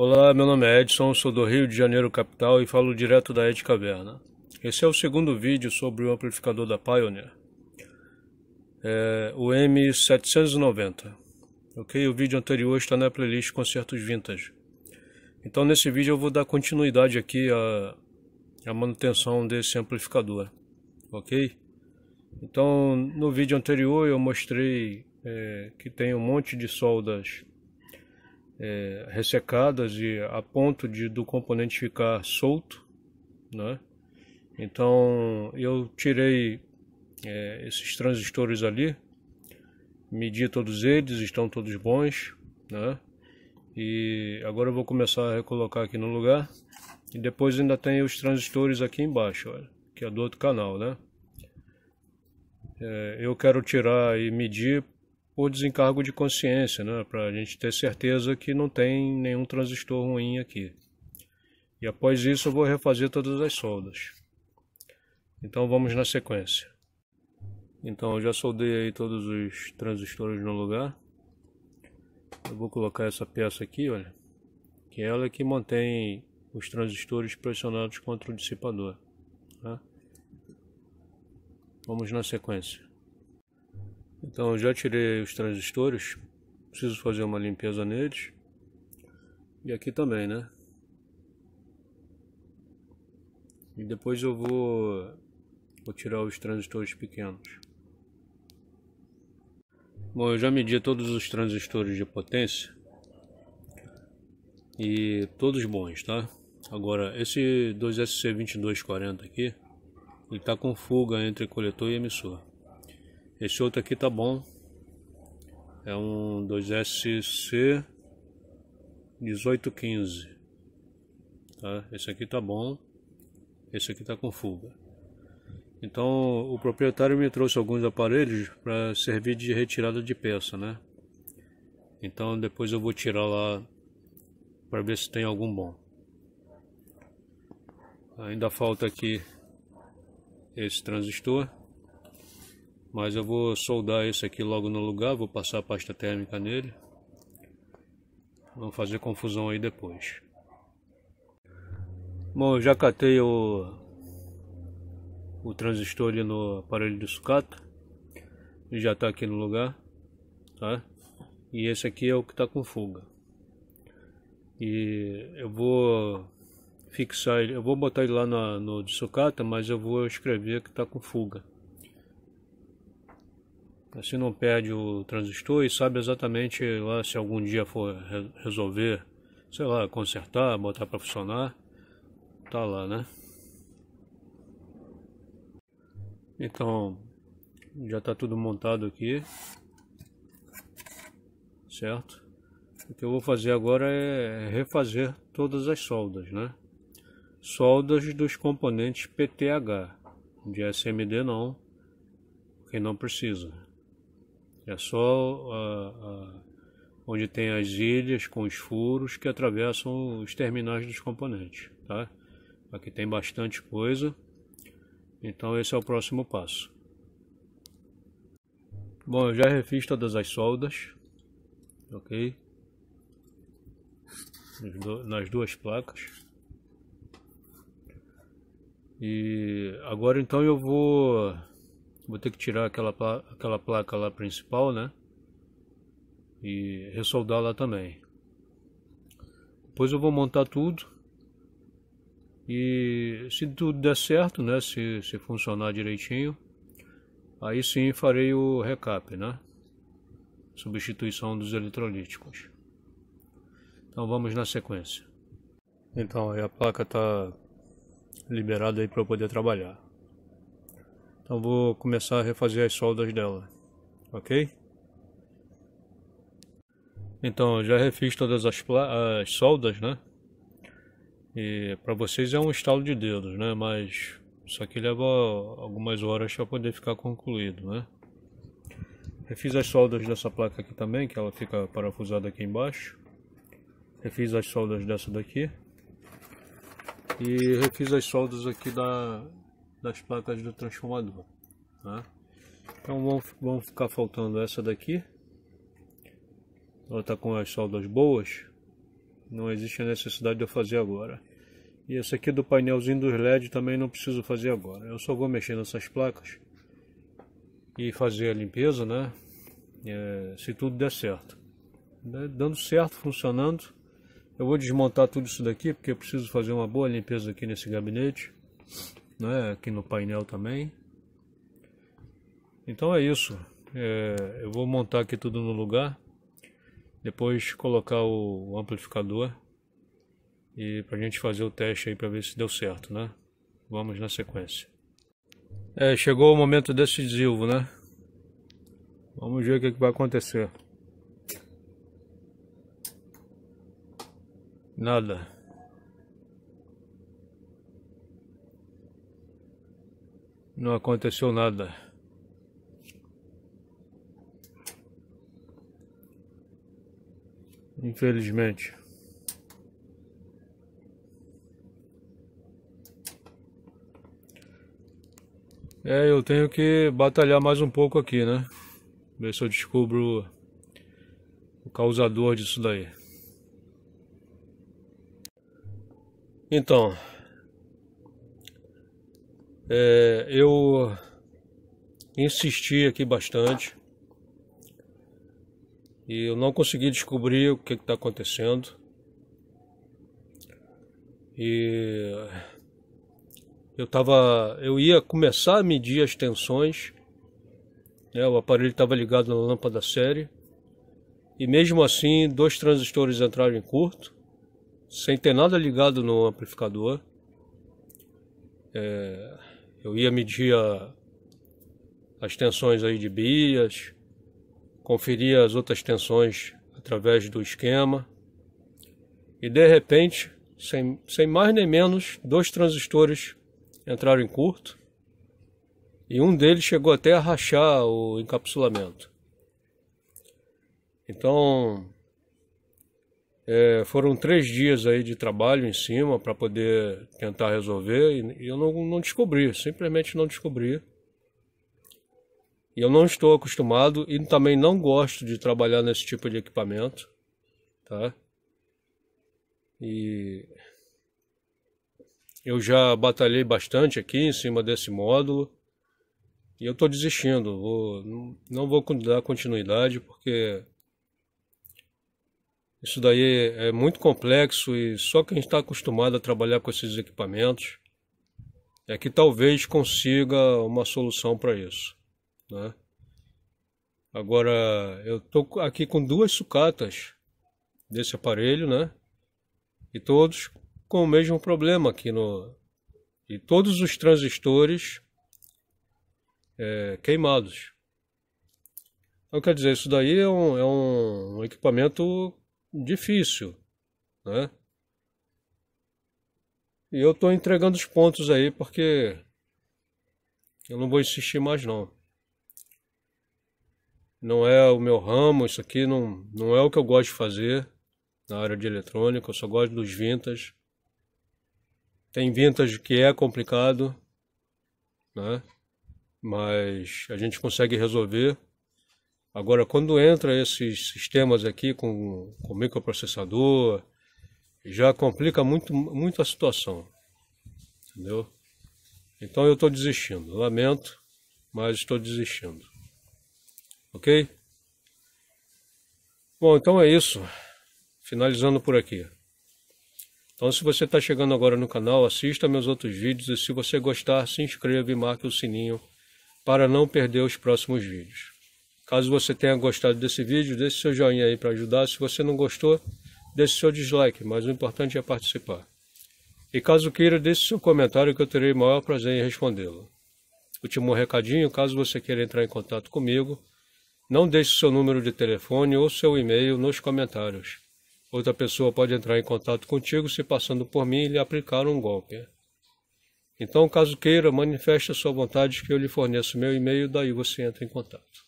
Olá, meu nome é Edson, sou do Rio de Janeiro capital e falo direto da Ed Caverna. Esse é o segundo vídeo sobre o amplificador da Pioneer, é, o M790. Ok, o vídeo anterior está na playlist Concertos Vintage. Então nesse vídeo eu vou dar continuidade aqui à, à manutenção desse amplificador, ok? Então no vídeo anterior eu mostrei é, que tem um monte de soldas é, ressecadas e a ponto de do componente ficar solto, né? Então eu tirei é, esses transistores ali, medi todos eles, estão todos bons, né? E agora eu vou começar a recolocar aqui no lugar. E depois ainda tem os transistores aqui embaixo, olha, que é do outro canal, né? É, eu quero tirar e medir o desencargo de consciência, né, para a gente ter certeza que não tem nenhum transistor ruim aqui. E após isso eu vou refazer todas as soldas. Então vamos na sequência. Então eu já soldei aí todos os transistores no lugar. Eu vou colocar essa peça aqui, olha, que é ela é que mantém os transistores pressionados contra o dissipador. Tá? Vamos na sequência. Então, já tirei os transistores, preciso fazer uma limpeza neles. E aqui também, né? E depois eu vou, vou tirar os transistores pequenos. Bom, eu já medi todos os transistores de potência. E todos bons, tá? Agora, esse 2SC2240 aqui, ele tá com fuga entre coletor e emissor. Esse outro aqui tá bom. É um 2SC 1815. Tá? Esse aqui tá bom. Esse aqui tá com fuga. Então o proprietário me trouxe alguns aparelhos para servir de retirada de peça, né? Então depois eu vou tirar lá para ver se tem algum bom. Ainda falta aqui esse transistor mas eu vou soldar esse aqui logo no lugar, vou passar a pasta térmica nele. Não fazer confusão aí depois. Bom, eu já catei o, o transistor ali no aparelho de sucata. Ele já está aqui no lugar, tá? E esse aqui é o que está com fuga. E eu vou fixar ele, eu vou botar ele lá na, no de sucata, mas eu vou escrever que está com fuga. Assim não perde o transistor e sabe exatamente lá se algum dia for resolver, sei lá, consertar, botar para funcionar, tá lá, né? Então, já tá tudo montado aqui, certo? O que eu vou fazer agora é refazer todas as soldas, né? Soldas dos componentes PTH, de SMD não, quem não precisa. É só ah, ah, onde tem as ilhas com os furos que atravessam os terminais dos componentes. Tá? Aqui tem bastante coisa, então esse é o próximo passo. Bom, eu já refiz todas as soldas, ok? Nas duas placas. E agora então eu vou Vou ter que tirar aquela, aquela placa lá principal, né? E ressoldar lá também. Depois eu vou montar tudo. E se tudo der certo, né? Se, se funcionar direitinho, aí sim farei o recap, né? Substituição dos eletrolíticos. Então vamos na sequência. Então, a placa está liberada aí para eu poder trabalhar. Então vou começar a refazer as soldas dela, ok? Então já refiz todas as, as soldas, né? E para vocês é um estalo de dedos, né? Mas isso aqui leva algumas horas para poder ficar concluído, né? Refiz as soldas dessa placa aqui também, que ela fica parafusada aqui embaixo. Refiz as soldas dessa daqui. E refiz as soldas aqui da, das placas do transformador. Tá? Então vão, ficar faltando essa daqui. Ela está com as soldas boas. Não existe a necessidade de eu fazer agora. E esse aqui do painelzinho dos LED também não preciso fazer agora. Eu só vou mexer nessas placas e fazer a limpeza, né? É, se tudo der certo. Né? Dando certo, funcionando. Eu vou desmontar tudo isso daqui porque eu preciso fazer uma boa limpeza aqui nesse gabinete né, aqui no painel também. Então é isso, é, eu vou montar aqui tudo no lugar, depois colocar o, o amplificador e para a gente fazer o teste aí para ver se deu certo, né? Vamos na sequência. É, chegou o momento decisivo, né? Vamos ver o que, que vai acontecer. Nada. Não aconteceu nada. Infelizmente. É, eu tenho que batalhar mais um pouco aqui, né? Ver se eu descubro o causador disso daí. Então, é, eu insisti aqui bastante e eu não consegui descobrir o que está acontecendo. E eu tava, eu ia começar a medir as tensões, né, o aparelho estava ligado na lâmpada série e mesmo assim dois transistores entraram em curto, sem ter nada ligado no amplificador. É, eu ia medir a, as tensões aí de bias, conferia as outras tensões através do esquema. E de repente, sem, sem mais nem menos, dois transistores entraram em curto e um deles chegou até a rachar o encapsulamento. Então, é, foram três dias aí de trabalho em cima para poder tentar resolver e, eu não, não descobri, simplesmente não descobri. E eu não estou acostumado e também não gosto de trabalhar nesse tipo de equipamento, tá? E eu já batalhei bastante aqui em cima desse módulo e eu estou desistindo, vou, não vou dar continuidade porque isso daí é muito complexo e só quem está acostumado a trabalhar com esses equipamentos é que talvez consiga uma solução para isso. Né? Agora, eu estou aqui com duas sucatas desse aparelho, né? E todos com o mesmo problema aqui no... E todos os transistores é, queimados. Então, quer dizer, isso daí é um, é um equipamento difícil, né? E eu estou entregando os pontos aí porque eu não vou insistir mais não. Não é o meu ramo, isso aqui não, não é o que eu gosto de fazer na área de eletrônica, eu só gosto dos vintas. Tem vintas que é complicado, né? Mas a gente consegue resolver. Agora, quando entra esses sistemas aqui com, com microprocessador, já complica muito, muito a situação, entendeu? Então eu estou desistindo, lamento, mas estou desistindo, ok? Bom, então é isso, finalizando por aqui. Então se você está chegando agora no canal, assista meus outros vídeos e se você gostar, se inscreva e marque o sininho para não perder os próximos vídeos. Caso você tenha gostado desse vídeo, deixe seu joinha aí para ajudar. Se você não gostou, deixe seu dislike, mas o importante é participar. E caso queira, deixe seu comentário que eu terei o maior prazer em respondê-lo. Último recadinho, caso você queira entrar em contato comigo, não deixe seu número de telefone ou seu e-mail nos comentários. Outra pessoa pode entrar em contato contigo se passando por mim e lhe aplicar um golpe. Então, caso queira, manifeste a sua vontade que eu lhe forneço meu e-mail, daí você entra em contato.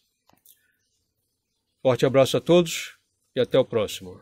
Forte abraço a todos e até o próximo.